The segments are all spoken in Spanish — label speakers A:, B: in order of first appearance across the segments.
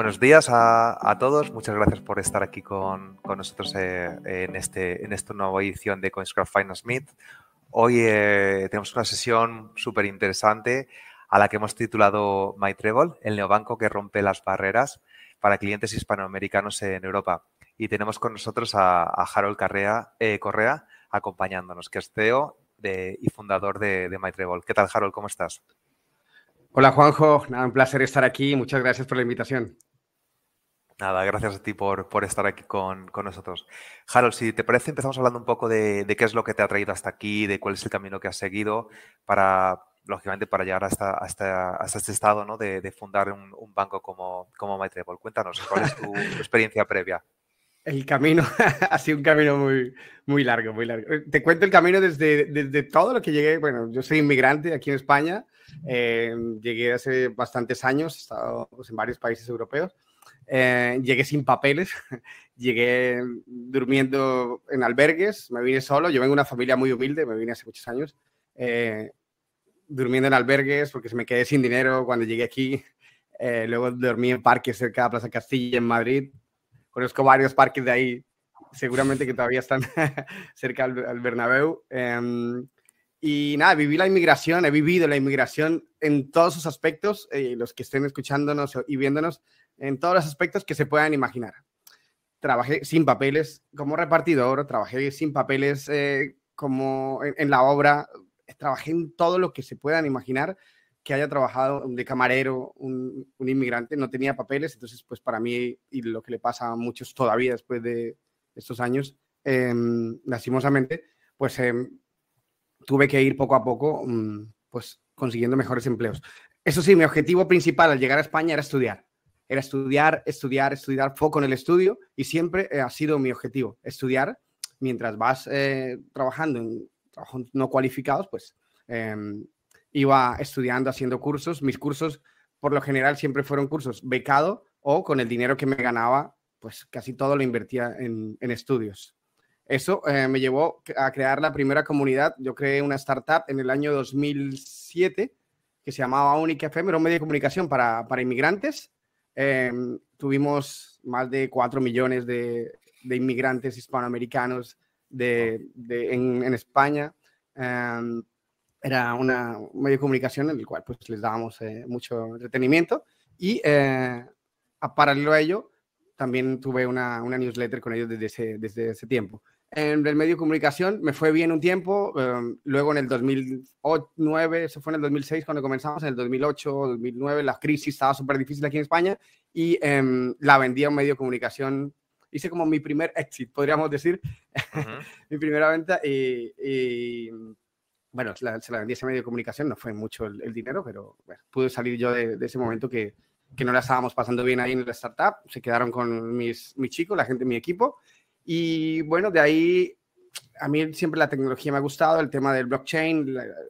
A: Buenos días a, todos. Muchas gracias por estar aquí con, nosotros eh, en, este, en esta nueva edición de Coinscraft Finance Meet. Hoy eh, tenemos una sesión súper interesante a la que hemos titulado MyTravel, el neobanco que rompe las barreras para clientes hispanoamericanos en Europa. Y tenemos con nosotros a, Harold eh, Correa acompañándonos, que es CEO y fundador de, de ¿Qué tal, Harold? ¿Cómo estás?
B: Hola Juanjo, un placer estar aquí.
A: Muchas gracias por la invitación. Nada, gracias a ti por, estar aquí con, nosotros. Harold, si te parece, empezamos hablando un poco de, qué es lo que te ha traído hasta aquí, de cuál es el camino que has seguido para, lógicamente, para llegar hasta, este estado ¿no? de, fundar un, banco como, como Cuéntanos, ¿cuál es tu, experiencia previa?
B: El camino ha sido un camino muy, muy largo, muy largo. Te cuento el camino desde, desde todo lo que llegué. Bueno, yo soy inmigrante aquí en España. Eh, llegué hace bastantes años, he estado pues, en varios países europeos. Eh, llegué sin papeles, llegué durmiendo en albergues, me vine solo, yo vengo de una familia muy humilde, me vine hace muchos años, eh, durmiendo en albergues porque se me quedé sin dinero cuando llegué aquí, eh, luego dormí en parques cerca de Plaza Castilla, en Madrid, conozco varios parques de ahí, seguramente que todavía están cerca al, Bernabéu. Em, y nada, viví la inmigración, he vivido la inmigración en todos sus aspectos. los que estén escuchándonos y viéndonos en todos los aspectos que se puedan imaginar. Trabajé sin papeles como repartidor, trabajé sin papeles eh, como en, la obra, trabajé en todo lo que se puedan imaginar que haya trabajado de camarero, un, inmigrante, no tenía papeles, entonces pues para mí y lo que le pasa a muchos todavía después de estos años, eh, lastimosamente, pues em, tuve que ir poco a poco mm, pues consiguiendo mejores empleos. Eso sí, mi objetivo principal al llegar a España era estudiar era estudiar, estudiar, estudiar, foco en el estudio y siempre eh, ha sido mi objetivo, estudiar mientras vas eh, trabajando en trabajos no cualificados, pues em, iba estudiando, haciendo cursos. Mis cursos, por lo general, siempre fueron cursos becado o con el dinero que me ganaba, pues casi todo lo invertía en, estudios. Eso eh, me llevó a crear la primera comunidad. Yo creé una startup en el año 2007 que se llamaba Única FM, era un medio de comunicación para, para inmigrantes Em, tuvimos más de 4 millones de, inmigrantes hispanoamericanos de, en, España. Em, era una, un medio de comunicación en el cual pues, les dábamos eh, mucho entretenimiento y eh, a paralelo a ello también tuve una, una, newsletter con ellos desde desde ese tiempo en el medio de comunicación, me fue bien un tiempo, em, luego en el 2009, eso fue en el 2006 cuando comenzamos, en el 2008, 2009 la crisis estaba súper difícil aquí en España y em, la vendí a un medio de comunicación, hice como mi primer éxito podríamos decir, mi primera venta y, bueno, se la, vendí a ese medio de comunicación, no fue mucho el, dinero, pero pude salir yo de, ese momento que, que, no la estábamos pasando bien ahí en la startup, se quedaron con mis, mis chicos, la gente, mi equipo y bueno, de ahí a mí siempre la tecnología me ha gustado, el tema del blockchain,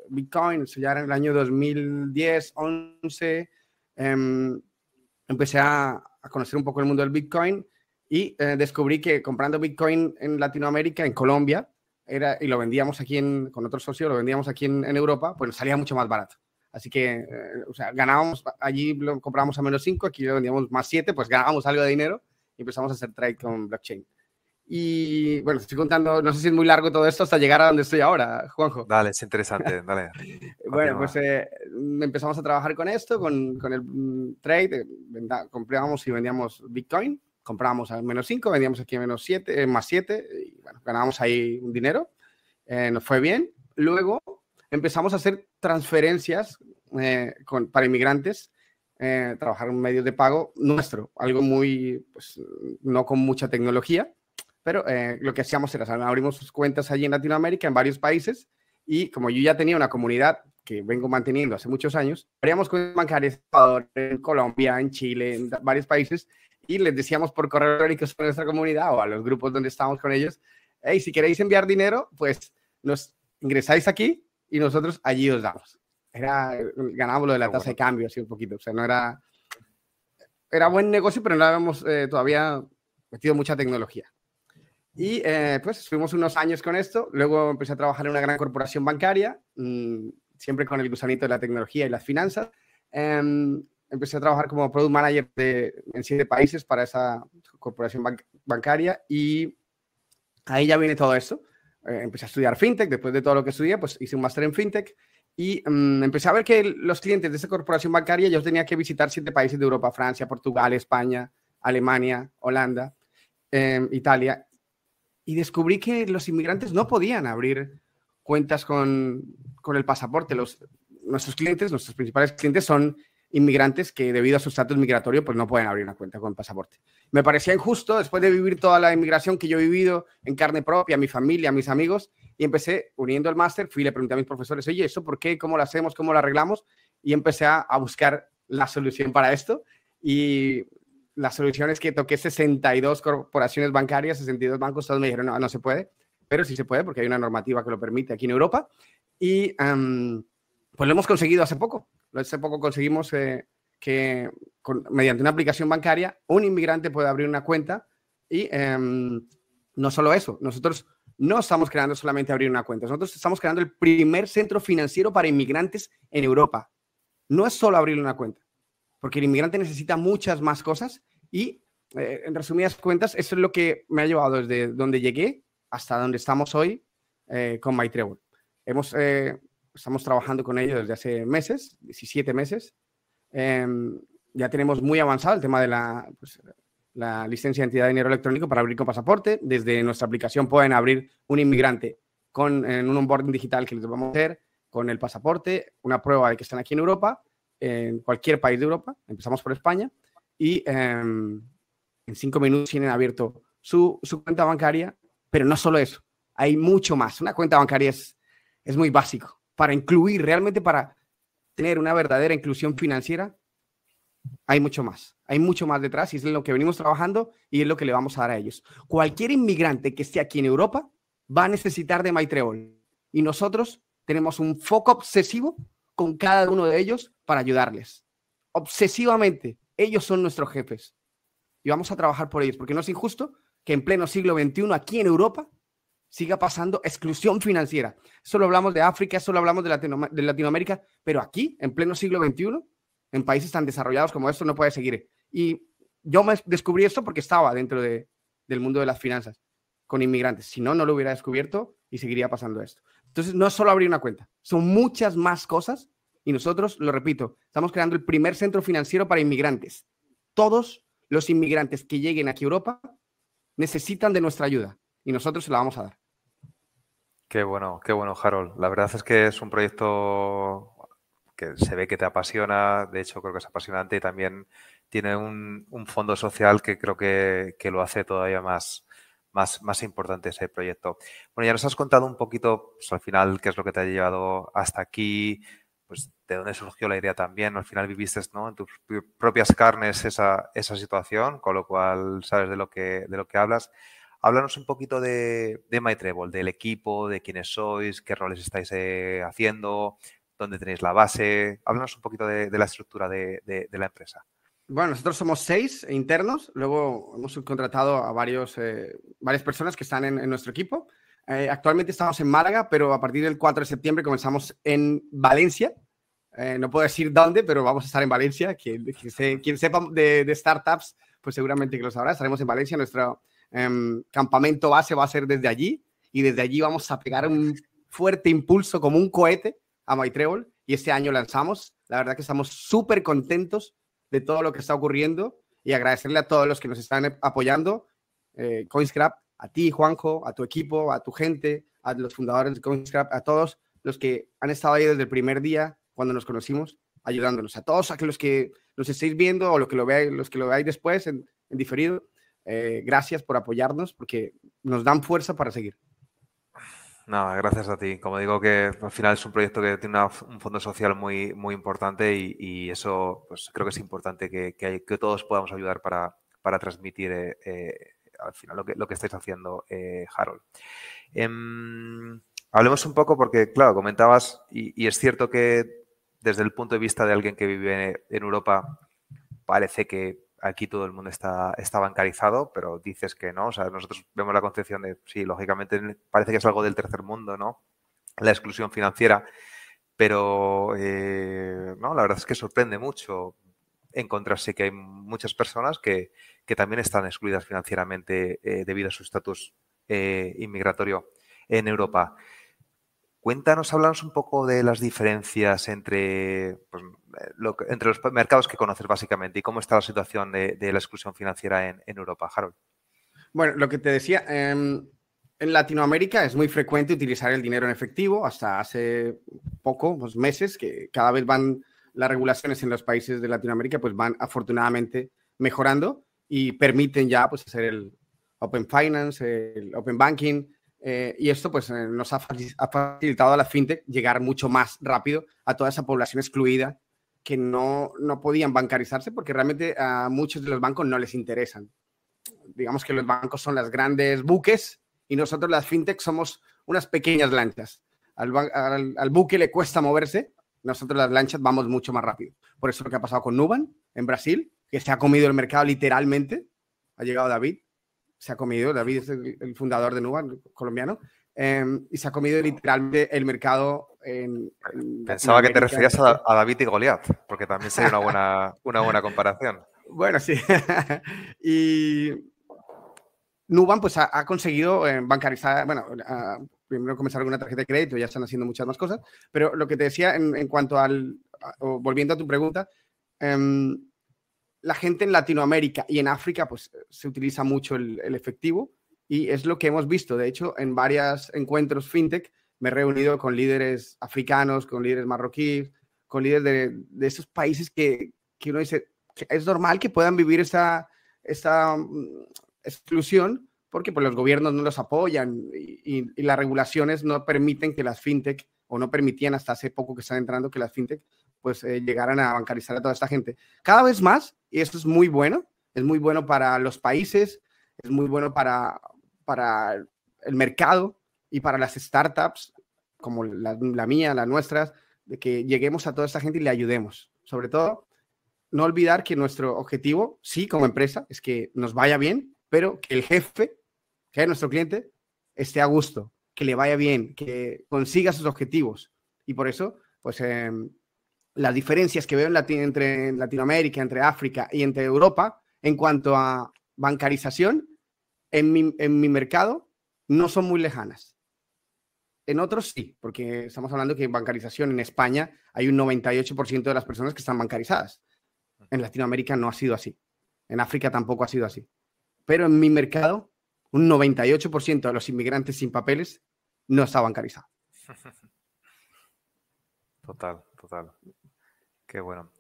B: Bitcoin, ya era en el año 2010, 11. Em, empecé a, conocer un poco el mundo del Bitcoin y eh, descubrí que comprando Bitcoin en Latinoamérica, en Colombia, era, y lo vendíamos aquí en, con otro socio, lo vendíamos aquí en, Europa, pues nos salía mucho más barato. Así que, eh, o sea, ganábamos, allí lo comprábamos a menos 5, aquí lo vendíamos más 7, pues ganábamos algo de dinero y empezamos a hacer trade con blockchain. Y bueno, estoy contando, no sé si es muy largo todo esto hasta llegar a donde estoy ahora, Juanjo. Dale, es interesante,
A: dale. bueno, pues
B: eh, empezamos a trabajar con esto, con, con el mm, trade, eh, comprábamos y vendíamos Bitcoin, comprábamos a menos 5, vendíamos aquí a menos 7, eh, más 7, y ganábamos ahí un dinero, nos fue bien. Luego empezamos a hacer transferencias para inmigrantes, trabajar en medios de pago nuestro, algo muy, pues, no con mucha tecnología pero eh, lo que hacíamos era, abrimos sus cuentas allí en Latinoamérica, en varios países, y como yo ya tenía una comunidad que vengo manteniendo hace muchos años, abríamos con bancarias en Ecuador, en Colombia, en Chile, en varios países, y les decíamos por correo electrónico a nuestra comunidad o a los grupos donde estábamos con ellos, hey, si queréis enviar dinero, pues nos ingresáis aquí y nosotros allí os damos. Era, ganábamos lo de la tasa de cambio así un poquito, o sea, no era, era buen negocio, pero no habíamos eh, todavía metido mucha tecnología. Y eh, pues estuvimos unos años con esto, luego empecé a trabajar en una gran corporación bancaria, mm, siempre con el gusanito de la tecnología y las finanzas. Em, empecé a trabajar como product manager en siete países para esa corporación bancaria y ahí ya viene todo esto. Eh, empecé a estudiar fintech, después de todo lo que estudié, pues hice un máster en fintech y mm, empecé a ver que los clientes de esa corporación bancaria yo tenía que visitar siete países de Europa, Francia, Portugal, España, Alemania, Holanda, em, Italia y descubrí que los inmigrantes no podían abrir cuentas con, el pasaporte. Los, nuestros clientes, nuestros principales clientes son inmigrantes que debido a su estatus migratorio pues no pueden abrir una cuenta con pasaporte. Me parecía injusto después de vivir toda la inmigración que yo he vivido en carne propia, mi familia, mis amigos, y empecé uniendo el máster, fui y le pregunté a mis profesores, oye, ¿eso por qué? ¿Cómo lo hacemos? ¿Cómo lo arreglamos? Y empecé a, a buscar la solución para esto y la solución es que toqué 62 corporaciones bancarias, 62 bancos, todos me dijeron, no, no se puede, pero sí se puede porque hay una normativa que lo permite aquí en Europa. Y pues lo hemos conseguido hace poco. Hace poco conseguimos eh, que mediante una aplicación bancaria un inmigrante puede abrir una cuenta y em, no solo eso, nosotros no estamos creando solamente abrir una cuenta, nosotros estamos creando el primer centro financiero para inmigrantes en Europa. No es solo abrir una cuenta, porque el inmigrante necesita muchas más cosas y eh, en resumidas cuentas, esto es lo que me ha llevado desde donde llegué hasta donde estamos hoy eh, con MyTreble. Hemos, eh, estamos trabajando con ellos desde hace meses, 17 meses. Em, ya tenemos muy avanzado el tema de pues, la, licencia de entidad de dinero electrónico para abrir con pasaporte. Desde nuestra aplicación pueden abrir un inmigrante con en un onboarding digital que les vamos a hacer, con el pasaporte, una prueba de que están aquí en Europa, en cualquier país de Europa. Empezamos por España y em, en cinco minutos tienen abierto su, cuenta bancaria, pero no solo eso, hay mucho más. Una cuenta bancaria es, es muy básico para incluir, realmente para tener una verdadera inclusión financiera, hay mucho más, hay mucho más detrás y es lo que venimos trabajando y es lo que le vamos a dar a ellos. Cualquier inmigrante que esté aquí en Europa va a necesitar de Maitreol y nosotros tenemos un foco obsesivo con cada uno de ellos para ayudarles. Obsesivamente ellos son nuestros jefes y vamos a trabajar por ellos, porque no es injusto que en pleno siglo XXI aquí en Europa siga pasando exclusión financiera. Solo hablamos de África, solo hablamos de, Latinoamérica, pero aquí, en pleno siglo XXI, en países tan desarrollados como esto no puede seguir. Y yo me descubrí esto porque estaba dentro del mundo de las finanzas con inmigrantes. Si no, no lo hubiera descubierto y seguiría pasando esto. Entonces, no es solo abrir una cuenta, son muchas más cosas y nosotros, lo repito, estamos creando el primer centro financiero para inmigrantes. Todos los inmigrantes que lleguen aquí a Europa necesitan de nuestra ayuda y nosotros se la vamos a dar.
A: Qué bueno, qué bueno, Harold. La verdad es que es un proyecto que se ve que te apasiona, de hecho creo que es apasionante y también tiene un, fondo social que creo que, lo hace todavía más, más, más, importante ese proyecto. Bueno, ya nos has contado un poquito pues, al final qué es lo que te ha llevado hasta aquí, pues de dónde surgió la idea también. Al final viviste ¿no? en tus propias carnes esa, esa situación, con lo cual sabes de lo que, de lo que hablas. Háblanos un poquito de, de MyTreble, del equipo, de quiénes sois, qué roles estáis eh, haciendo, dónde tenéis la base. Háblanos un poquito de, la estructura de, de, la empresa.
B: Bueno, nosotros somos seis internos, luego hemos contratado a varios, eh, varias personas que están en, en nuestro equipo. Eh, actualmente estamos en Málaga, pero a partir del 4 de septiembre comenzamos en Valencia. Eh, no puedo decir dónde, pero vamos a estar en Valencia. Quien, sepa de, startups, pues seguramente que lo sabrá. Estaremos en Valencia. Nuestro em, campamento base va a ser desde allí y desde allí vamos a pegar un fuerte impulso como un cohete a MyTrebol. y este año lanzamos. La verdad que estamos súper contentos de todo lo que está ocurriendo y agradecerle a todos los que nos están apoyando. Eh, CoinScrap a ti, Juanjo, a tu equipo, a tu gente, a los fundadores de Coinscrap, a todos los que han estado ahí desde el primer día cuando nos conocimos, ayudándonos, a todos a que los que nos estéis viendo o los que lo veáis, los que lo veáis después en, diferido. Eh, gracias por apoyarnos porque nos dan fuerza para seguir.
A: Nada, gracias a ti. Como digo, que al final es un proyecto que tiene un fondo social muy, muy importante y, eso pues, creo que es importante que, que, todos podamos ayudar para, para transmitir eh, eh, al final lo que, estáis haciendo, eh, Harold. Em, hablemos un poco porque, claro, comentabas, y, es cierto que desde el punto de vista de alguien que vive en Europa, parece que aquí todo el mundo está, está bancarizado, pero dices que no. O sea, nosotros vemos la concepción de, sí, lógicamente parece que es algo del tercer mundo, ¿no? La exclusión financiera. Pero eh, no, la verdad es que sorprende mucho encontrarse que hay muchas personas que, también están excluidas financieramente eh, debido a su estatus eh, inmigratorio en Europa. Cuéntanos, háblanos un poco de las diferencias entre, pues, eh, entre los mercados que conoces básicamente y cómo está la situación de, la exclusión financiera en, Europa, Harold.
B: Bueno, lo que te decía, em, en Latinoamérica es muy frecuente utilizar el dinero en efectivo, hasta hace poco, unos pues, meses, que cada vez van las regulaciones en los países de Latinoamérica pues van afortunadamente mejorando y permiten ya pues hacer el Open Finance, el Open Banking eh, y esto pues eh, nos ha, facilitado a la fintech llegar mucho más rápido a toda esa población excluida que no, no podían bancarizarse porque realmente a muchos de los bancos no les interesan. Digamos que los bancos son las grandes buques y nosotros las fintech somos unas pequeñas lanchas. al buque le cuesta moverse nosotros las lanchas vamos mucho más rápido. Por eso lo que ha pasado con Nuban en Brasil, que se ha comido el mercado literalmente. Ha llegado David, se ha comido, David es el, fundador de Nuban, colombiano, em, y se ha comido literalmente el mercado. En, Pensaba que te referías a,
A: David y Goliath, porque también sería una buena, una buena comparación.
B: Bueno, sí. y Nuban pues ha, conseguido eh, bancarizar, bueno, primero comenzar con una tarjeta de crédito, ya están haciendo muchas más cosas, pero lo que te decía en, cuanto al, volviendo a tu pregunta, em, la gente en Latinoamérica y en África, pues se utiliza mucho el, efectivo y es lo que hemos visto. De hecho, en varios encuentros fintech me he reunido con líderes africanos, con líderes marroquíes, con líderes de, esos países que, uno dice, que es normal que puedan vivir esa, esa mm, exclusión, porque pues, los gobiernos no los apoyan y, las regulaciones no permiten que las fintech, o no permitían hasta hace poco que están entrando que las fintech, pues eh, llegaran a bancarizar a toda esta gente. Cada vez más, y esto es muy bueno, es muy bueno para los países, es muy bueno para, para el mercado y para las startups, como la, la mía, las nuestras, de que lleguemos a toda esta gente y le ayudemos. Sobre todo, no olvidar que nuestro objetivo, sí, como empresa, es que nos vaya bien, pero que el jefe que nuestro cliente esté a gusto, que le vaya bien, que consiga sus objetivos. Y por eso, pues em, las diferencias que veo en entre Latinoamérica, entre África y entre Europa en cuanto a bancarización en mi, en mi mercado no son muy lejanas. En otros sí, porque estamos hablando que bancarización en España hay un 98% de las personas que están bancarizadas. En Latinoamérica no ha sido así. En África tampoco ha sido así. Pero en mi mercado un 98% de los inmigrantes sin papeles no está bancarizado.
A: Total, total. Qué bueno.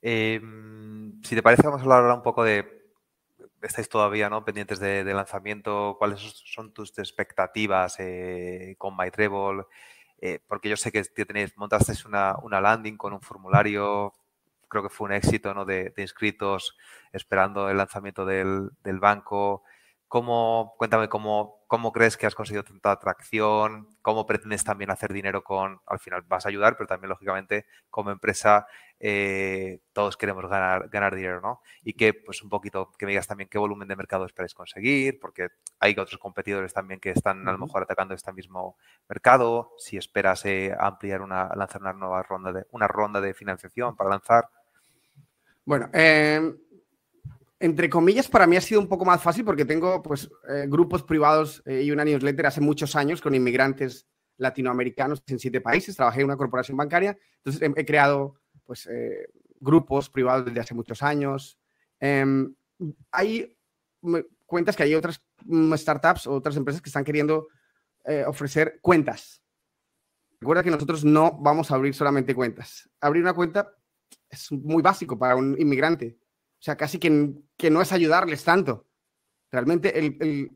A: Em, si te parece, vamos a hablar ahora un poco de. Estáis todavía ¿no? pendientes de, lanzamiento. ¿Cuáles son tus expectativas eh, con MyTravel? Eh, porque yo sé que tenéis, montasteis una, landing con un formulario. Creo que fue un éxito de, inscritos esperando el lanzamiento del, del banco. ¿Cómo, cuéntame, cómo, crees que has conseguido tanta atracción? ¿Cómo pretendes también hacer dinero con, al final vas a ayudar, pero también lógicamente como empresa eh, todos queremos ganar, ganar dinero, ¿no? Y que pues un poquito, que me digas también qué volumen de mercado esperáis conseguir, porque hay otros competidores también que están a lo mejor atacando este mismo mercado, si esperas eh, ampliar una, lanzar una nueva ronda de, una ronda de financiación para lanzar.
B: Bueno, eh, entre comillas, para mí ha sido un poco más fácil porque tengo pues, eh, grupos privados eh, y una newsletter hace muchos años con inmigrantes latinoamericanos en siete países. Trabajé en una corporación bancaria, entonces he, creado pues, eh, grupos privados desde hace muchos años. Em, hay cuentas que hay otras mm, startups o otras empresas que están queriendo ofrecer cuentas. Recuerda que nosotros no vamos a abrir solamente cuentas. Abrir una cuenta es muy básico para un inmigrante o sea, casi que, no es ayudarles tanto. Realmente el,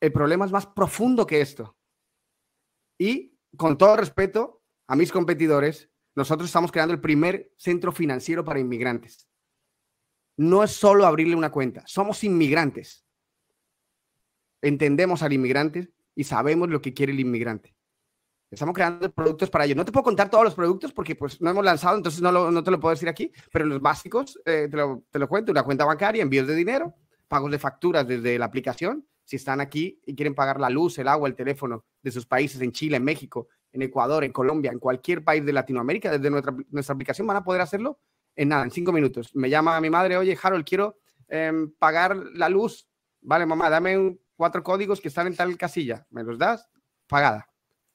B: el problema es más profundo que esto. Y con todo respeto a mis competidores, nosotros estamos creando el primer centro financiero para inmigrantes. No es solo abrirle una cuenta, somos inmigrantes. Entendemos al inmigrante y sabemos lo que quiere el inmigrante. Estamos creando productos para ello. No te puedo contar todos los productos porque pues no hemos lanzado, entonces no, no te lo puedo decir aquí, pero los básicos eh, te, lo, te, lo, cuento. Una cuenta bancaria, envíos de dinero, pagos de facturas desde la aplicación. Si están aquí y quieren pagar la luz, el agua, el teléfono de sus países, en Chile, en México, en Ecuador, en Colombia, en cualquier país de Latinoamérica, desde nuestra, nuestra aplicación van a poder hacerlo en nada, en cinco minutos. Me llama mi madre, oye, Harold, quiero em, pagar la luz. Vale, mamá, dame cuatro códigos que están en tal casilla. ¿Me los das? Pagada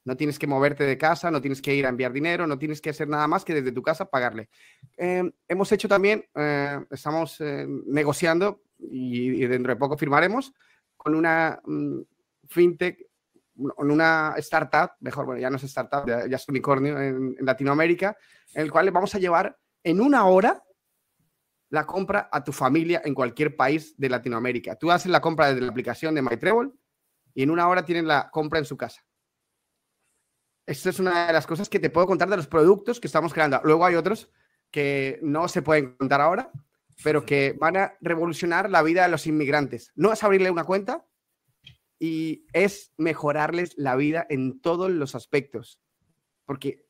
B: no tienes que moverte de casa, no tienes que ir a enviar dinero, no tienes que hacer nada más que desde tu casa pagarle. Em, hemos hecho también, eh, estamos eh, negociando y, dentro de poco firmaremos con una mm, fintech, con una startup, mejor, bueno, ya no es startup, ya, es unicornio en, Latinoamérica, en el cual le vamos a llevar en una hora la compra a tu familia en cualquier país de Latinoamérica. Tú haces la compra desde la aplicación de MyTravel y en una hora tienen la compra en su casa. Esto es una de las cosas que te puedo contar de los productos que estamos creando. Luego hay otros que no se pueden contar ahora, pero que van a revolucionar la vida de los inmigrantes. No es abrirle una cuenta y es mejorarles la vida en todos los aspectos. Porque,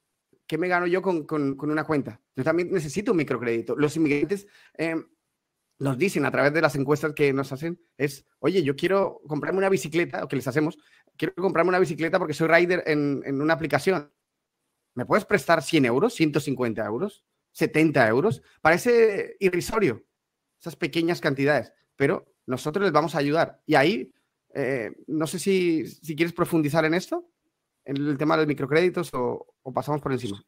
B: ¿qué me gano yo con, una cuenta? Yo también necesito un microcrédito. Los inmigrantes em, nos dicen a través de las encuestas que nos hacen, es, oye, yo quiero comprarme una bicicleta, o que les hacemos, quiero comprarme una bicicleta porque soy rider en, una aplicación. ¿Me puedes prestar 100 euros, 150 euros, 70 euros? Parece irrisorio esas pequeñas cantidades, pero nosotros les vamos a ayudar. Y ahí, eh, no sé si, quieres profundizar en esto, en el tema de los microcréditos o, pasamos por encima.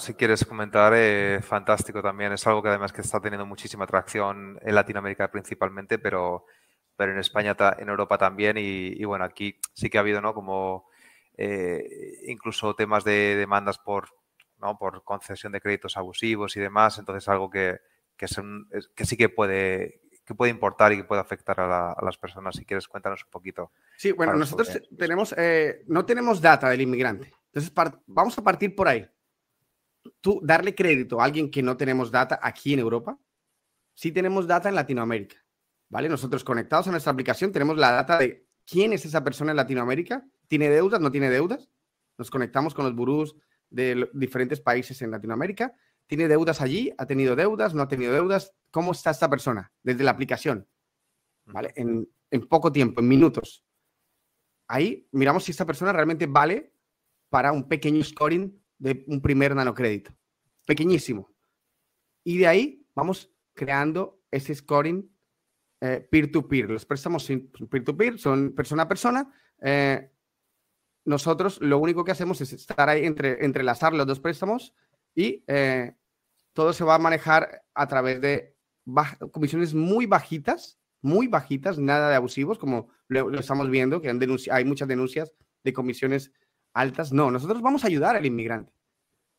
A: si quieres comentar, eh, fantástico también. Es algo que además que está teniendo muchísima atracción en Latinoamérica principalmente, pero pero en España, en Europa también. Y, bueno, aquí sí que ha habido, ¿no? Como eh, incluso temas de demandas por, ¿no? por concesión de créditos abusivos y demás. Entonces, algo que, que, sí que puede que puede importar y que puede afectar a, las personas. Si quieres, cuéntanos un poquito.
B: Sí, bueno, nosotros tenemos, eh, no tenemos data del inmigrante. Entonces, vamos a partir por ahí. Tú darle crédito a alguien que no tenemos data aquí en Europa, sí tenemos data en Latinoamérica. ¿vale? Nosotros conectados a nuestra aplicación tenemos la data de quién es esa persona en Latinoamérica, tiene deudas, no tiene deudas. Nos conectamos con los burús de diferentes países en Latinoamérica. ¿Tiene deudas allí? ¿Ha tenido deudas? ¿No ha tenido deudas? ¿Cómo está esta persona desde la aplicación? ¿Vale? En, en poco tiempo, en minutos. Ahí miramos si esta persona realmente vale para un pequeño scoring de un primer nanocrédito. Pequeñísimo. Y de ahí vamos creando ese scoring peer-to-peer. Eh, los préstamos peer-to-peer son persona a persona. Eh, nosotros lo único que hacemos es estar ahí entre, entrelazar los dos préstamos y eh, todo se va a manejar a través de comisiones muy bajitas, muy bajitas, nada de abusivos, como lo, estamos viendo, que hay muchas denuncias de comisiones altas. No, nosotros vamos a ayudar al inmigrante.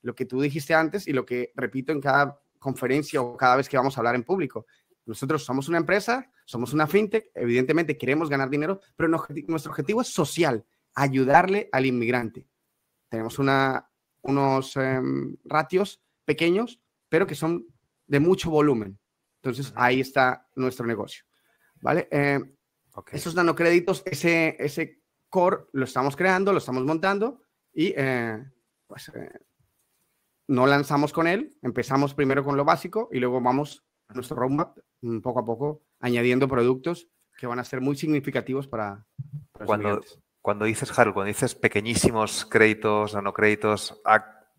B: Lo que tú dijiste antes y lo que repito en cada conferencia o cada vez que vamos a hablar en público, nosotros somos una empresa, somos una fintech, evidentemente queremos ganar dinero, pero nuestro objetivo es social, ayudarle al inmigrante. Tenemos una, unos em, ratios pequeños, pero que son de mucho volumen. Entonces, ahí está nuestro negocio. ¿Vale? Eh, Esos nanocréditos, ese, ese core lo estamos creando, lo estamos montando y eh, pues eh, no lanzamos con él. Empezamos primero con lo básico y luego vamos nuestro roadmap mm, poco a poco, añadiendo productos que van a ser muy significativos para, cuando,
A: cuando dices, Harold, cuando dices pequeñísimos créditos, o créditos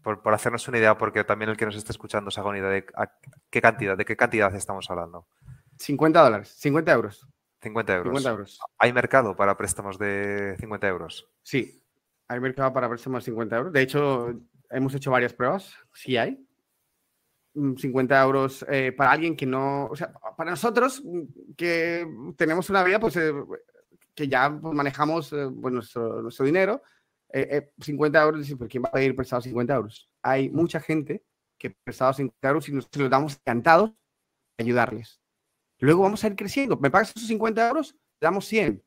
A: por, por, hacernos una idea, porque también el que nos esté escuchando se haga una idea de qué cantidad, de qué cantidad estamos hablando.
B: 50 dólares, 50 euros. 50 euros. 50 euros. ¿Hay mercado para préstamos de 50 euros? Sí, hay mercado para préstamos de 50 euros. De hecho, hemos hecho varias pruebas, sí hay. 50 mm, euros eh, para alguien que no, o sea, para nosotros mm, que tenemos una vida, pues eh, que ya pues, manejamos eh, pues, nuestro, dinero, 50 euros, ¿por qué ¿quién va a pedir prestado 50 euros? Hay mm. mucha gente que prestado 50 euros y nos lo damos encantados de ayudarles. Luego vamos a ir creciendo. ¿Me pagas esos 50 euros? damos 100.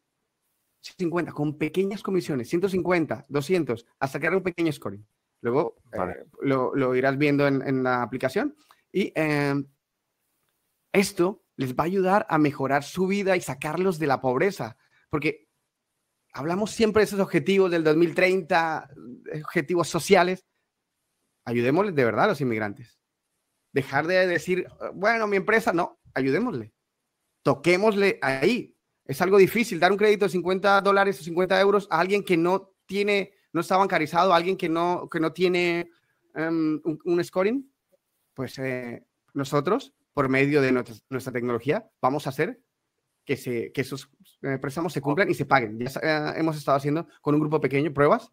B: 150, con pequeñas comisiones, 150, 200, hasta crear un pequeño scoring. Luego lo, irás viendo en, la aplicación. Y em, esto les va a ayudar a mejorar su vida y sacarlos de la pobreza. Porque hablamos siempre de esos objetivos del 2030, objetivos sociales. Ayudémosles de verdad a los inmigrantes. Dejar de decir, bueno, mi empresa, no, ayudémosle. Toquémosle ahí. Es algo difícil dar un crédito de 50 dólares o 50 euros a alguien que no tiene no está bancarizado, alguien que no, que no tiene em, un, scoring, pues eh, nosotros, por medio de nuestra, tecnología, vamos a hacer que, se, que esos eh, préstamos se cumplan y se paguen. Ya eh, hemos estado haciendo con un grupo pequeño pruebas,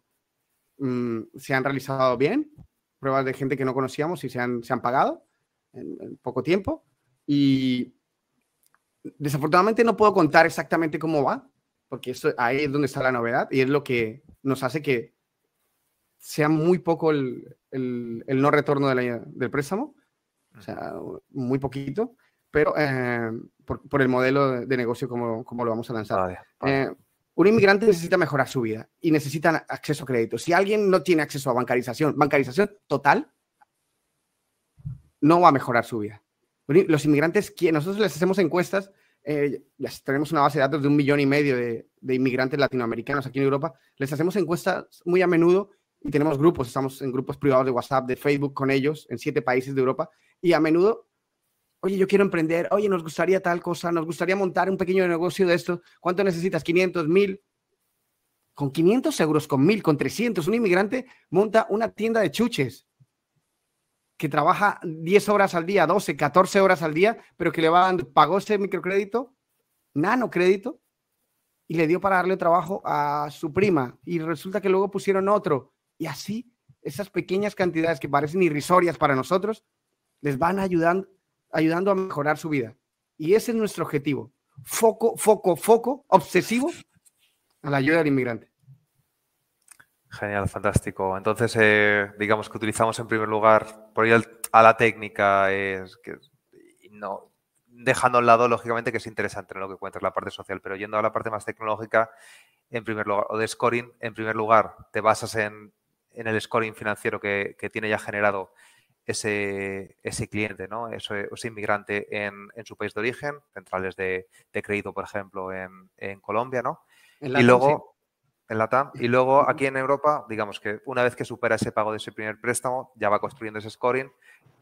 B: mm, se han realizado bien, pruebas de gente que no conocíamos y se han, se han pagado en, en poco tiempo. Y desafortunadamente no puedo contar exactamente cómo va, porque eso, ahí es donde está la novedad y es lo que nos hace que sea muy poco el, el, no retorno del préstamo, o sea, muy poquito, pero eh, por, el modelo de, negocio como, como, lo vamos a lanzar. Eh, un inmigrante necesita mejorar su vida y necesita acceso a crédito. Si alguien no tiene acceso a bancarización, bancarización total, no va a mejorar su vida. Los inmigrantes, nosotros les hacemos encuestas, eh, tenemos una base de datos de un millón y medio de, de, inmigrantes latinoamericanos aquí en Europa, les hacemos encuestas muy a menudo y tenemos grupos, estamos en grupos privados de WhatsApp, de Facebook con ellos en siete países de Europa y a menudo, oye, yo quiero emprender, oye, nos gustaría tal cosa, nos gustaría montar un pequeño negocio de esto, ¿cuánto necesitas? 500, mil Con 500 euros, con 1000, con 300, un inmigrante monta una tienda de chuches que trabaja 10 horas al día, 12, 14 horas al día, pero que le va pagó ese microcrédito, nano crédito, y le dio para darle trabajo a su prima. Y resulta que luego pusieron otro y así, esas pequeñas cantidades que parecen irrisorias para nosotros, les van ayudando, ayudando a mejorar su vida. Y ese es nuestro objetivo. Foco, foco, foco, obsesivo a la ayuda del inmigrante.
A: Genial, fantástico. Entonces, eh, digamos que utilizamos en primer lugar, por ir a la técnica, es que, no, dejando a lado, lógicamente, que es interesante lo que cuentas, la parte social, pero yendo a la parte más tecnológica, en primer lugar, o de scoring, en primer lugar, te basas en en el scoring financiero que, tiene ya generado ese, ese cliente, ¿no? ese, inmigrante en, su país de origen, centrales de, crédito, por ejemplo, en, Colombia, ¿no? y luego, en la y luego aquí en Europa, digamos que una vez que supera ese pago de ese primer préstamo, ya va construyendo ese scoring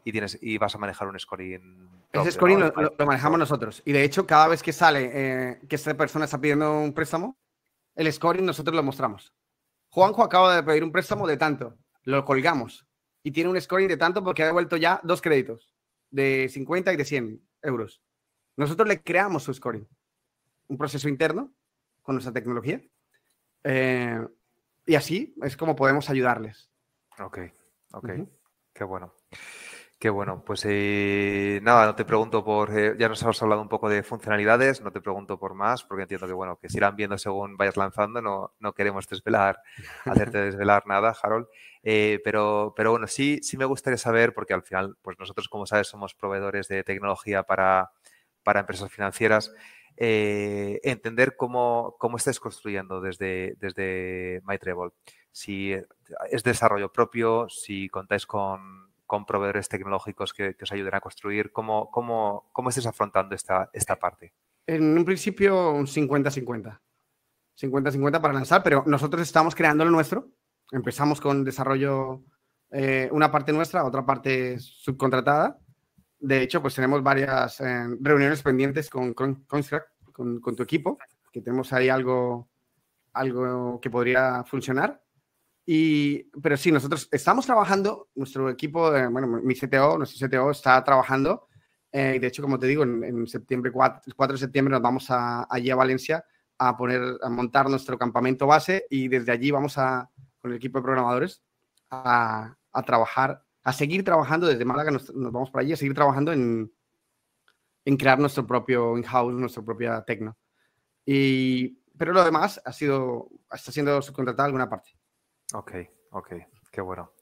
A: y, tienes, y vas a manejar un scoring.
B: ese scoring lo, manejamos nosotros. Y de hecho, cada vez que sale eh, que esta persona está pidiendo un préstamo, el scoring nosotros lo mostramos. Juanjo acaba de pedir un préstamo de tanto, lo colgamos y tiene un scoring de tanto porque ha devuelto ya dos créditos de 50 y de 100 euros. Nosotros le creamos su scoring, un proceso interno con nuestra tecnología eh, y así es como podemos ayudarles. Ok, ok, qué bueno.
A: Que bueno, pues eh, nada, no te pregunto por, eh, ya nos has hablado un poco de funcionalidades, no te pregunto por más, porque entiendo que bueno, que se irán viendo según vayas lanzando, no, queremos desvelar, hacerte desvelar nada, Harold. Eh, pero, pero bueno, sí, sí me gustaría saber, porque al final, pues nosotros, como sabes, somos proveedores de tecnología para, para empresas financieras. entender cómo, cómo estáis construyendo desde, desde MyTravel. Si es desarrollo propio, si contáis con con proveedores tecnológicos que, os ayuden a construir? ¿Cómo, cómo, afrontando esta, parte?
B: En un principio, un 50-50. 50-50 para lanzar, pero nosotros estamos creando lo nuestro. Empezamos con desarrollo, eh, una parte nuestra, otra parte subcontratada. De hecho, pues tenemos varias eh, reuniones pendientes con, con, tu equipo, que tenemos ahí algo, algo que podría funcionar pero sí, nosotros estamos trabajando, nuestro equipo, bueno, mi CTO, nuestro CTO está trabajando. Eh, de hecho, como te digo, en, septiembre, 4, de septiembre, nos vamos a, allí a Valencia a, poner, a montar nuestro campamento base y desde allí vamos a, con el equipo de programadores a, a trabajar, a seguir trabajando desde Málaga, nos, vamos para allí a seguir trabajando en, en crear nuestro propio in-house, nuestra propia tecno. Y, pero lo demás ha sido, está siendo subcontratado alguna parte.
A: Ok, ok, qué bueno.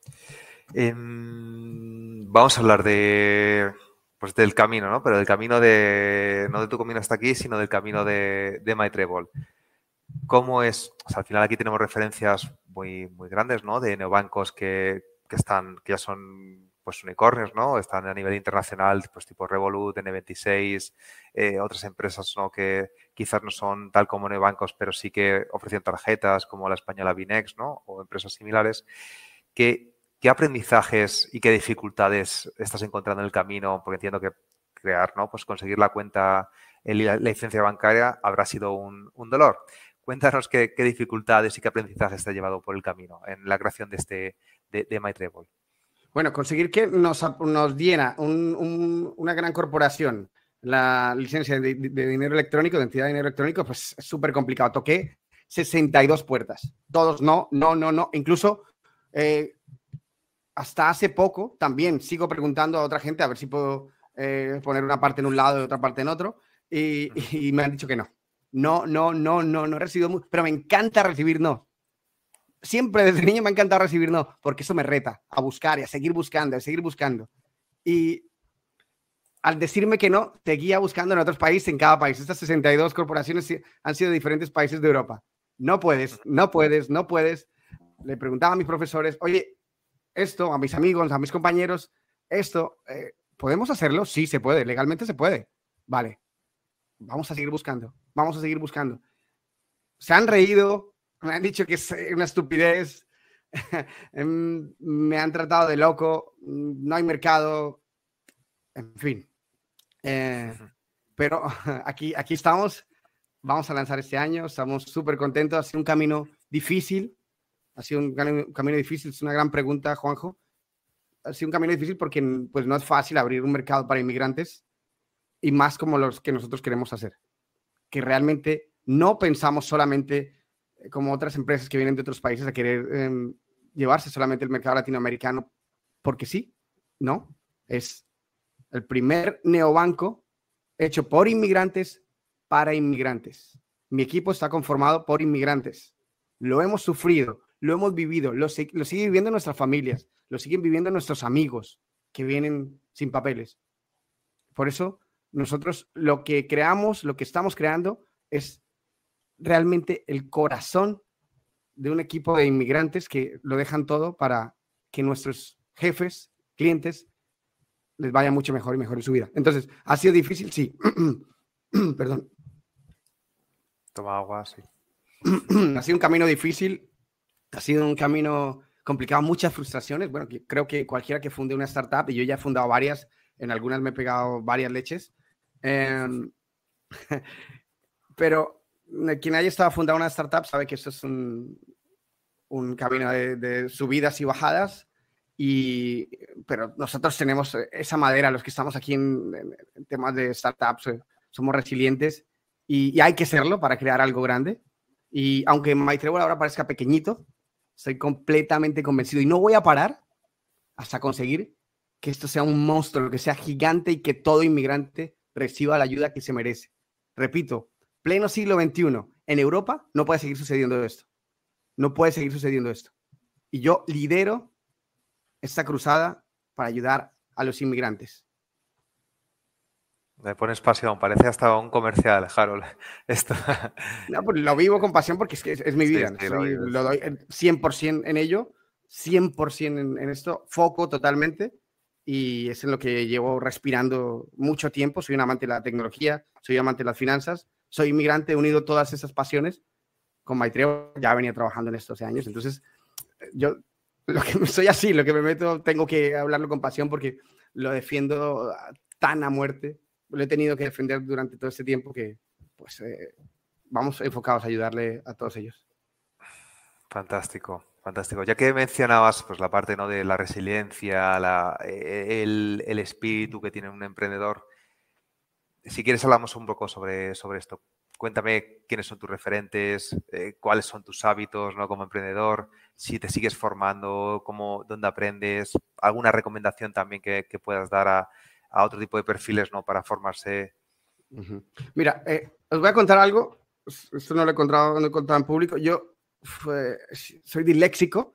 B: Em,
A: vamos a hablar de, pues del camino, ¿no? Pero del camino de, no de tu camino hasta aquí, sino del camino de, de My ¿Cómo es? al final aquí tenemos referencias muy, muy grandes, ¿no? De neobancos que, que están, que ya son pues unicornios, ¿no? Están a nivel internacional, pues tipo Revolut, N26, eh, otras empresas, Que quizás no son tal como bancos, pero sí que ofrecen tarjetas como la española Binex, ¿no? O empresas similares. ¿Qué, aprendizajes y qué dificultades estás encontrando en el camino? Porque entiendo que crear, ¿no? Pues conseguir la cuenta, la licencia bancaria habrá sido un, dolor. Cuéntanos qué, dificultades y qué aprendizajes te ha llevado por el camino en la creación de este de, de
B: bueno, conseguir que nos, nos diera una gran corporación la licencia de, dinero electrónico, de entidad de dinero electrónico, pues es súper complicado. Toqué 62 puertas. Todos no, no, no, no. Incluso eh, hasta hace poco también sigo preguntando a otra gente a ver si puedo eh, poner una parte en un lado y otra parte en otro. Y, me han dicho que no. No, no, no, no, no recibido mucho. Pero me encanta recibir no siempre desde niño me ha encantado recibir no, porque eso me reta a buscar y a seguir buscando, a seguir buscando. Y al decirme que no, seguía buscando en otros países, en cada país. Estas 62 corporaciones han sido de diferentes países de Europa. No puedes, no puedes, no puedes. Le preguntaba a mis profesores, oye, esto, a mis amigos, a mis compañeros, esto, eh, ¿podemos hacerlo? Sí, se puede, legalmente se puede. Vale, vamos a seguir buscando, vamos a seguir buscando. Se han reído, me han dicho que es eh, una estupidez, em, me han tratado de loco, mm, no hay mercado, en fin. Eh, pero aquí, aquí estamos, vamos a lanzar este año, estamos súper contentos, ha sido un camino difícil, ha sido un, camino difícil, es una gran pregunta, Juanjo. Ha sido un camino difícil porque mm, pues, no es fácil abrir un mercado para inmigrantes y más como los que nosotros queremos hacer, que realmente no pensamos solamente como otras empresas que vienen de otros países a querer em, llevarse solamente el mercado latinoamericano, porque sí, ¿no? Es el primer neobanco hecho por inmigrantes para inmigrantes. Mi equipo está conformado por inmigrantes. Lo hemos sufrido, lo hemos vivido, lo, lo sigue viviendo nuestras familias, lo siguen viviendo nuestros amigos que vienen sin papeles. Por eso nosotros lo que creamos, lo que estamos creando es realmente el corazón de un equipo de inmigrantes que lo dejan todo para que nuestros jefes, clientes, les vaya mucho mejor y mejor en su vida. Entonces, ¿ha sido difícil? Sí. Perdón.
A: Toma agua, sí.
B: ha sido un camino difícil, ha sido un camino complicado, muchas frustraciones. Bueno, creo que cualquiera que funde una startup, y yo ya he fundado varias, en algunas me he pegado varias leches, em, pero quien haya estado fundando una startup sabe que eso es un, camino de, subidas y bajadas, y, pero nosotros tenemos esa madera, los que estamos aquí en, temas de startups, eh, somos resilientes y, hay que serlo para crear algo grande. Y aunque MyTrevor ahora parezca pequeñito, estoy completamente convencido y no voy a parar hasta conseguir que esto sea un monstruo, que sea gigante y que todo inmigrante reciba la ayuda que se merece. Repito, pleno siglo XXI, en Europa, no puede seguir sucediendo esto. No puede seguir sucediendo esto. Y yo lidero esta cruzada para ayudar a los inmigrantes.
A: Me pones pasión, parece hasta un comercial, Harold. Esto.
B: No, pues lo vivo con pasión porque es, mi vida. lo, doy 100% en ello, 100% en, en, esto, foco totalmente. Y es en lo que llevo respirando mucho tiempo. Soy un amante de la tecnología, soy amante de las finanzas soy inmigrante, he unido todas esas pasiones con Maitreo, ya venía trabajando en estos años, entonces yo lo que soy así, lo que me meto, tengo que hablarlo con pasión porque lo defiendo ah, tan a muerte, lo he tenido que defender durante todo este tiempo que pues eh, vamos enfocados a ayudarle a todos ellos. Fantástico.
A: Fantástico. Ya que mencionabas pues, la parte ¿no? de la resiliencia, eh, el, el, espíritu que tiene un emprendedor, si quieres hablamos un poco sobre, sobre esto. Cuéntame quiénes son tus referentes, eh, cuáles son tus hábitos ¿no? como emprendedor, si te sigues formando, cómo, dónde aprendes, alguna recomendación también que, que puedas dar a, otro tipo de perfiles ¿no? para formarse.
B: Mira, eh, os voy a contar algo, esto no lo he contado, en público, yo soy disléxico,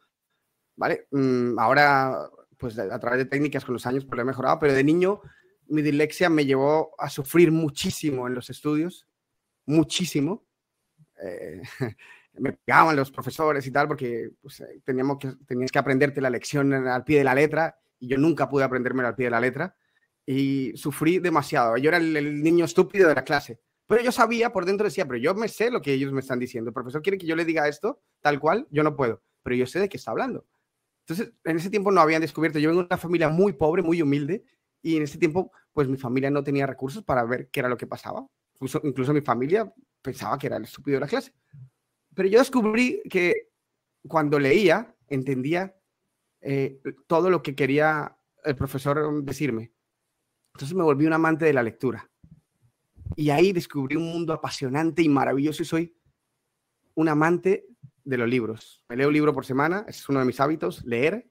B: ¿vale? Mm, ahora, pues a través de técnicas con los años, pues lo he mejorado, pero de niño mi dilexia me llevó a sufrir muchísimo en los estudios, muchísimo. Eh, me pegaban los profesores y tal porque pues, eh, teníamos que, tenías que aprenderte la lección al pie de la letra y yo nunca pude aprenderme al pie de la letra y sufrí demasiado. Yo era el, niño estúpido de la clase, pero yo sabía por dentro, decía, pero yo me sé lo que ellos me están diciendo. El profesor quiere que yo le diga esto tal cual, yo no puedo, pero yo sé de qué está hablando. Entonces, en ese tiempo no habían descubierto. Yo vengo de una familia muy pobre, muy humilde, y en ese tiempo, pues mi familia no tenía recursos para ver qué era lo que pasaba. Incluso, mi familia pensaba que era el estúpido de la clase. Pero yo descubrí que cuando leía, entendía eh, todo lo que quería el profesor decirme. Entonces me volví un amante de la lectura. Y ahí descubrí un mundo apasionante y maravilloso y soy un amante de los libros. Me leo un libro por semana, es uno de mis hábitos, leer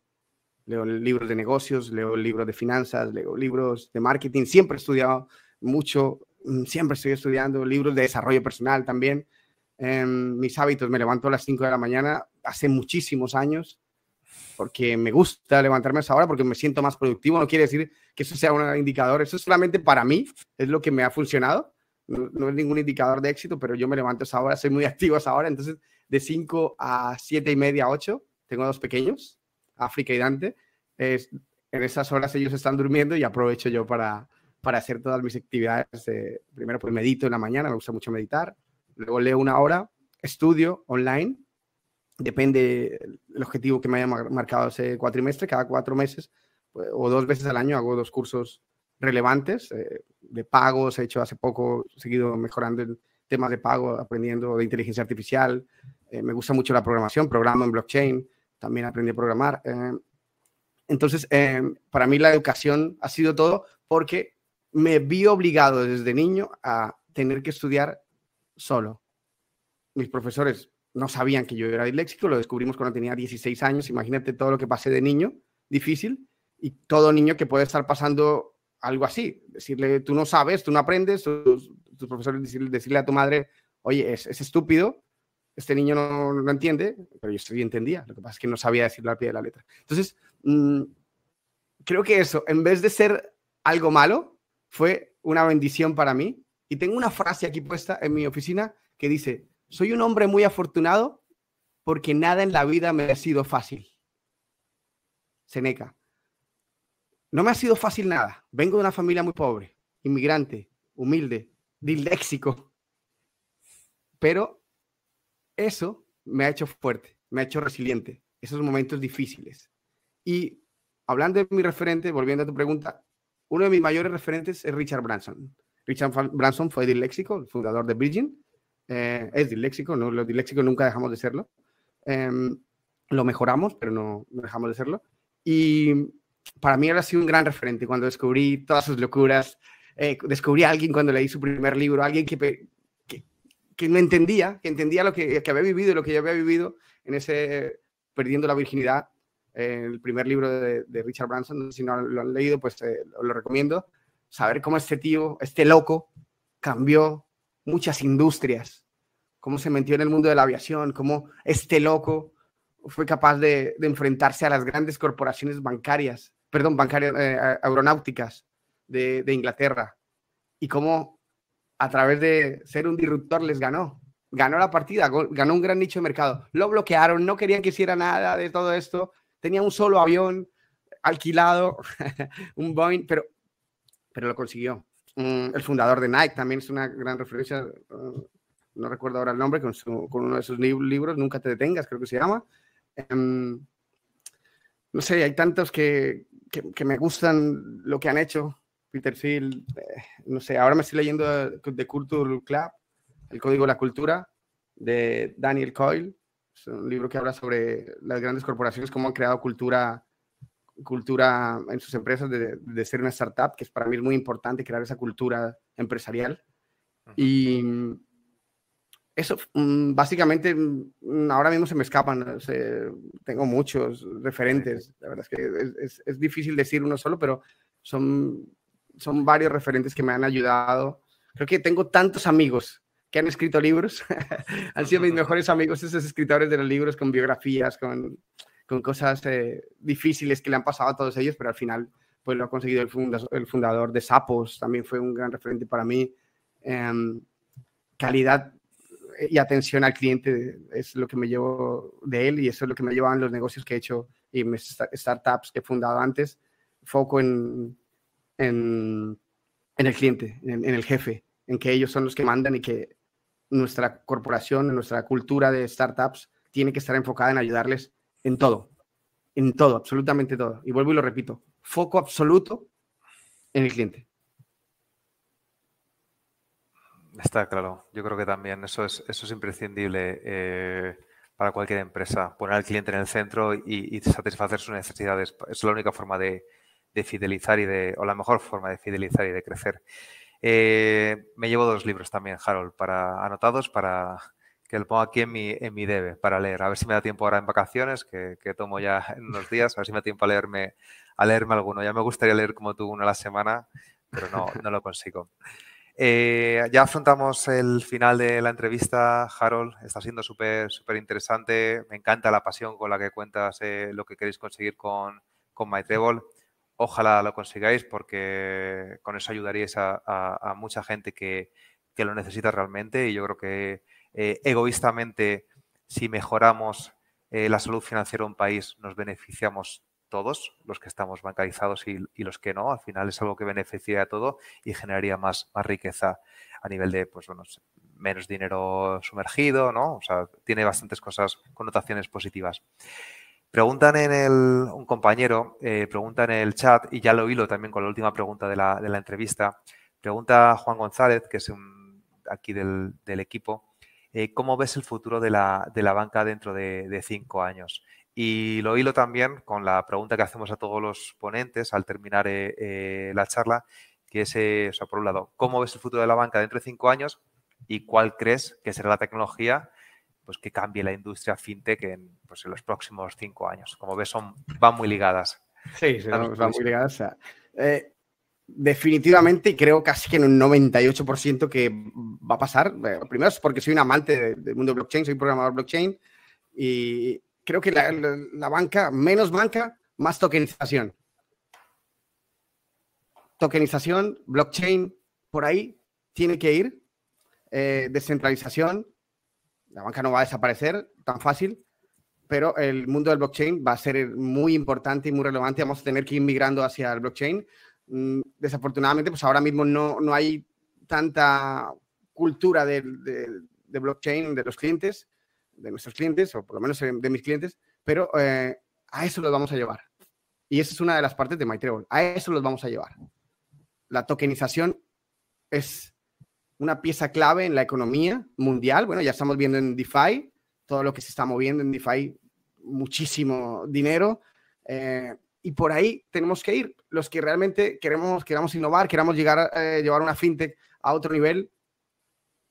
B: leo libros de negocios, leo libros de finanzas, leo libros de marketing, siempre he estudiado mucho, mm, siempre estoy estudiando libros de desarrollo personal también. Em, mis hábitos, me levanto a las 5 de la mañana hace muchísimos años, porque me gusta levantarme a esa hora, porque me siento más productivo, no quiere decir que eso sea un indicador, eso es solamente para mí, es lo que me ha funcionado, no, no es ningún indicador de éxito, pero yo me levanto a esa hora, soy muy activo a esa hora, entonces de 5 a 7 y media, 8, tengo dos pequeños, África y Dante, es, en esas horas ellos están durmiendo y aprovecho yo para, para hacer todas mis actividades. primero, pues medito en la mañana, me gusta mucho meditar, luego leo una hora, estudio online, depende el objetivo que me haya marcado ese cuatrimestre, cada cuatro meses pues, o dos veces al año hago dos cursos relevantes eh, de pagos, he hecho hace poco, he seguido mejorando el tema de pago, aprendiendo de inteligencia artificial, eh, me gusta mucho la programación, programa en blockchain, también aprendí a programar. Eh, entonces, eh, para mí la educación ha sido todo porque me vi obligado desde niño a tener que estudiar solo. Mis profesores no sabían que yo era disléxico, lo descubrimos cuando tenía 16 años, imagínate todo lo que pasé de niño, difícil, y todo niño que puede estar pasando algo así, decirle, tú no sabes, tú no aprendes, tus, profesores decirle, decirle, a tu madre, oye, es estúpido, este niño no lo entiende, pero yo sí entendía, lo que pasa es que no sabía decirlo al pie de la letra. Entonces, mm, creo que eso, en vez de ser algo malo, fue una bendición para mí. Y tengo una frase aquí puesta en mi oficina que dice, soy un hombre muy afortunado porque nada en la vida me ha sido fácil. Seneca. No me ha sido fácil nada. Vengo de una familia muy pobre, inmigrante, humilde, disléxico. Pero eso me ha hecho fuerte, me ha hecho resiliente, esos momentos difíciles. Y hablando de mi referente, volviendo a tu pregunta, uno de mis mayores referentes es Richard Branson. Richard Branson fue disléxico, el fundador de Virgin. Eh, es disléxico, ¿no? los disléxicos nunca dejamos de serlo. Em, lo mejoramos, pero no, dejamos de serlo. Y para mí él ha sido un gran referente cuando descubrí todas sus locuras. Eh, descubrí a alguien cuando leí su primer libro, alguien que que no entendía, que entendía lo que, había vivido y lo que ya había vivido en ese Perdiendo la Virginidad, eh, el primer libro de, Richard Branson. Si no lo han leído, pues eh, lo recomiendo. Saber cómo este tío, este loco, cambió muchas industrias, cómo se metió en el mundo de la aviación, cómo este loco fue capaz de, enfrentarse a las grandes corporaciones bancarias, perdón, bancarias eh, aeronáuticas de, de Inglaterra, y cómo a través de ser un disruptor les ganó. Ganó la partida, ganó un gran nicho de mercado. Lo bloquearon, no querían que hiciera nada de todo esto. Tenía un solo avión alquilado, un Boeing, pero, pero lo consiguió. Mm, el fundador de Nike también es una gran referencia, mm, no recuerdo ahora el nombre, con, uno de sus libros, Nunca te detengas, creo que se llama. Em, no sé, hay tantos que, que me gustan lo que han hecho Peter Thiel, eh, no sé, ahora me estoy leyendo The Culture Club, El Código de la Cultura, de Daniel Coyle. Es un libro que habla sobre las grandes corporaciones, cómo han creado cultura, cultura en sus empresas de, ser una startup, que es para mí muy importante crear esa cultura empresarial. Y eso, mm, básicamente, mm, ahora mismo se me escapan, tengo muchos referentes, la verdad es que es difícil decir uno solo, pero son son varios referentes que me han ayudado. Creo que tengo tantos amigos que han escrito libros. han sido mis mejores amigos esos escritores de los libros con biografías, con, con cosas eh, difíciles que le han pasado a todos ellos, pero al final pues lo ha conseguido el, el fundador de Sapos, también fue un gran referente para mí. Em, calidad eh, y atención al cliente es lo que me llevo de él y eso es lo que me llevaban los negocios que he hecho y mis startups que he fundado antes. Foco en en, el cliente, en, el jefe, en que ellos son los que mandan y que nuestra corporación, nuestra cultura de startups tiene que estar enfocada en ayudarles en todo, en todo, absolutamente todo. Y vuelvo y lo repito, foco absoluto en el cliente.
A: Está claro. Yo creo que también eso es, eso es imprescindible eh, para cualquier empresa. Poner al cliente en el centro y, y satisfacer sus necesidades. Es la única forma de, de fidelizar y de, o la mejor forma de fidelizar y de crecer. Eh, me llevo dos libros también, Harold, para anotados para que lo ponga aquí en mi, en debe para leer. A ver si me da tiempo ahora en vacaciones, que, tomo ya en unos días, a ver si me da tiempo a leerme, a leerme alguno. Ya me gustaría leer como tú una a la semana, pero no, no lo consigo. Eh, ya afrontamos el final de la entrevista, Harold. Está siendo súper interesante. Me encanta la pasión con la que cuentas eh, lo que queréis conseguir con, con Ojalá lo consigáis porque con eso ayudaríais a, mucha gente que, lo necesita realmente y yo creo que eh, egoístamente si mejoramos eh, la salud financiera de un país nos beneficiamos todos, los que estamos bancarizados y, los que no. Al final es algo que beneficia a todo y generaría más, riqueza a nivel de pues, bueno, menos dinero sumergido, ¿no? tiene bastantes cosas, connotaciones positivas. Preguntan en el, un compañero, eh, pregunta en el chat, y ya lo hilo también con la última pregunta de la, entrevista, pregunta Juan González, que es un, aquí del, equipo, eh, ¿cómo ves el futuro de la, banca dentro de, de, cinco años? Y lo hilo también con la pregunta que hacemos a todos los ponentes al terminar eh, la charla, que es, o sea, por un lado, ¿cómo ves el futuro de la banca dentro de cinco años y cuál crees que será la tecnología pues que cambie la industria fintech pues, en, los próximos cinco años. Como ves, son, van muy ligadas. Sí, sí van, muy ligadas.
B: Eh, definitivamente creo casi que en un 98% que va a pasar. Eh, primero es porque soy un amante del mundo blockchain, soy programador blockchain y creo que la, banca, menos banca, más tokenización. Tokenización, blockchain, por ahí tiene que ir. Eh, descentralización, la banca no va a desaparecer tan fácil, pero el mundo del blockchain va a ser muy importante y muy relevante. Vamos a tener que ir migrando hacia el blockchain. Mm, desafortunadamente, pues ahora mismo no, hay tanta cultura de, blockchain de los clientes, de nuestros clientes, o por lo menos eh, de mis clientes, pero eh, a eso los vamos a llevar. Y esa es una de las partes de MyTrable. A eso los vamos a llevar. La tokenización es una pieza clave en la economía mundial. Bueno, ya estamos viendo en DeFi, todo lo que se está moviendo en DeFi, muchísimo dinero. Eh, y por ahí tenemos que ir. Los que realmente queremos, queramos innovar, queramos llegar, eh, llevar una fintech a otro nivel,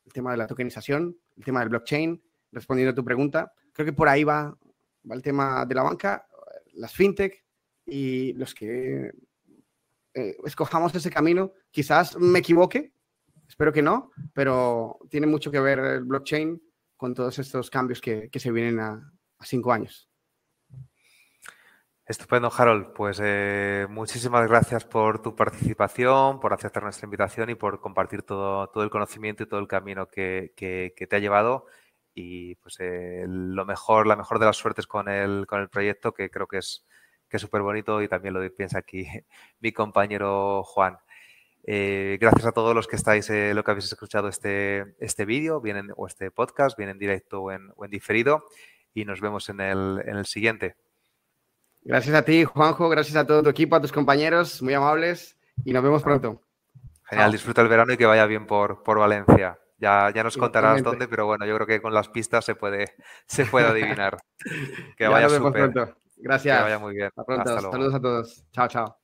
B: el tema de la tokenización, el tema del blockchain, respondiendo a tu pregunta, creo que por ahí va, va el tema de la banca, las fintech y los que eh, escojamos ese camino. Quizás me equivoque, Espero que no, pero tiene mucho que ver el blockchain con todos estos cambios que, se vienen a, cinco años.
A: Estupendo, Harold. Pues eh, muchísimas gracias por tu participación, por aceptar nuestra invitación y por compartir todo, el conocimiento y todo el camino que, te ha llevado. Y pues eh, lo mejor, la mejor de las suertes con el, con el proyecto, que creo que es súper bonito y también lo piensa aquí mi compañero Juan. Eh, gracias a todos los que estáis, eh, lo que habéis escuchado este, este vídeo o este podcast, bien en directo o en, diferido, y nos vemos en el, en el, siguiente.
B: Gracias a ti, Juanjo, gracias a todo tu equipo, a tus compañeros, muy amables, y nos vemos pronto. Genial,
A: disfruta el verano y que vaya bien por, por Valencia. Ya, ya nos contarás dónde, pero bueno, yo creo que con las pistas se puede, se puede adivinar. que vaya súper. Gracias. Que vaya muy bien. Hasta pronto. Saludos
B: a todos. Chao, chao.